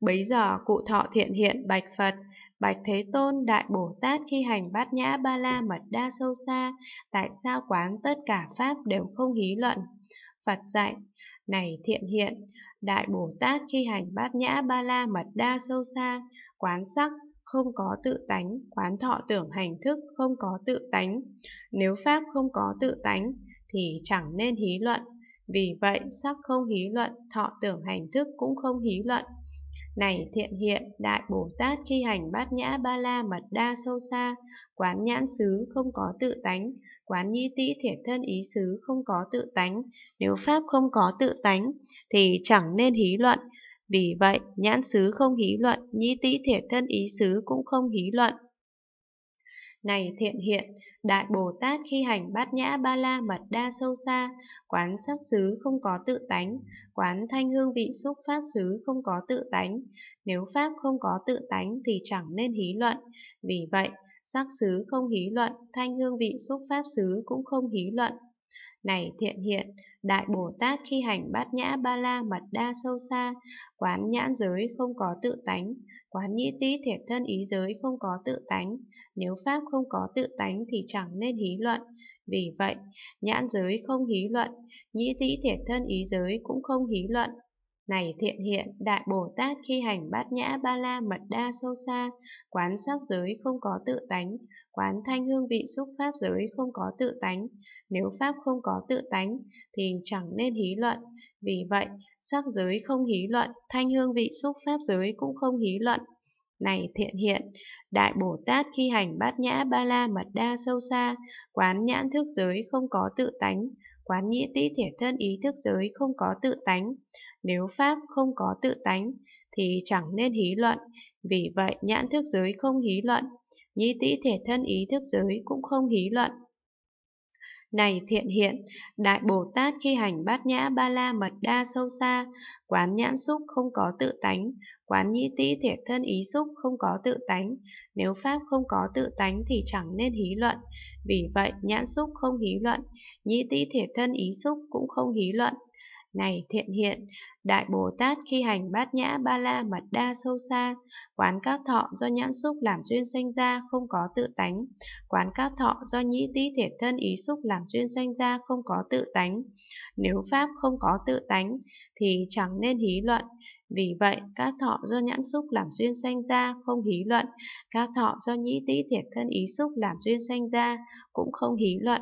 Bấy giờ cụ thọ thiện hiện bạch Phật, bạch Thế Tôn Đại Bồ Tát khi hành bát nhã ba la mật đa sâu xa, tại sao quán tất cả Pháp đều không hí luận? Phật dạy, này thiện hiện, Đại Bồ Tát khi hành bát nhã ba la mật đa sâu xa, quán sắc, không có tự tánh, quán thọ tưởng hành thức không có tự tánh. Nếu pháp không có tự tánh thì chẳng nên hí luận. Vì vậy, sắc không hí luận, thọ tưởng hành thức cũng không hí luận. Này thiện hiện, Đại Bồ Tát khi hành bát nhã ba la mật đa sâu xa, quán nhãn xứ không có tự tánh, quán nhi tĩ thể thân ý xứ không có tự tánh, nếu Pháp không có tự tánh, thì chẳng nên hí luận. Vì vậy, nhãn xứ không hí luận, nhi tĩ thể thân ý xứ cũng không hí luận. Này thiện hiện, Đại Bồ Tát khi hành bát nhã ba la mật đa sâu xa, quán sắc xứ không có tự tánh, quán thanh hương vị xúc pháp xứ không có tự tánh. Nếu pháp không có tự tánh thì chẳng nên hí luận. Vì vậy, sắc xứ không hí luận, thanh hương vị xúc pháp xứ cũng không hí luận. Này thiện hiện, Đại Bồ Tát khi hành bát nhã ba la mật đa sâu xa, quán nhãn giới không có tự tánh, quán nhĩ tý thiệt thân ý giới không có tự tánh, nếu Pháp không có tự tánh thì chẳng nên hí luận. Vì vậy, nhãn giới không hí luận, nhĩ tý thiệt thân ý giới cũng không hí luận, này thiện hiện, Đại Bồ Tát khi hành bát nhã ba la mật đa sâu xa, quán sắc giới không có tự tánh, quán thanh hương vị xúc pháp giới không có tự tánh. Nếu pháp không có tự tánh, thì chẳng nên hí luận. Vì vậy, sắc giới không hí luận, thanh hương vị xúc pháp giới cũng không hí luận này thiện hiện, Đại Bồ Tát khi hành bát nhã ba la mật đa sâu xa, quán nhãn thức giới không có tự tánh, quán nhĩ tĩ thể thân ý thức giới không có tự tánh. Nếu Pháp không có tự tánh, thì chẳng nên hí luận, vì vậy nhãn thức giới không hí luận, nhĩ tĩ thể thân ý thức giới cũng không hí luận. Này thiện hiện, Đại Bồ Tát khi hành bát nhã ba la mật đa sâu xa, quán nhãn xúc không có tự tánh, quán nhĩ tĩ thể thân ý xúc không có tự tánh, nếu Pháp không có tự tánh thì chẳng nên hí luận, vì vậy nhãn xúc không hí luận, nhĩ tĩ thể thân ý xúc cũng không hí luận. Này thiện hiện, Đại Bồ Tát khi hành bát nhã ba la mật đa sâu xa, quán các thọ do nhãn xúc làm duyên sanh ra không có tự tánh, quán các thọ do nhĩ tý thể thân ý xúc làm duyên sanh ra không có tự tánh. Nếu Pháp không có tự tánh thì chẳng nên hí luận, vì vậy, các thọ do nhãn xúc làm duyên sanh ra không hí luận, các thọ do nhĩ tý thiệt thân ý xúc làm duyên sanh ra cũng không hí luận.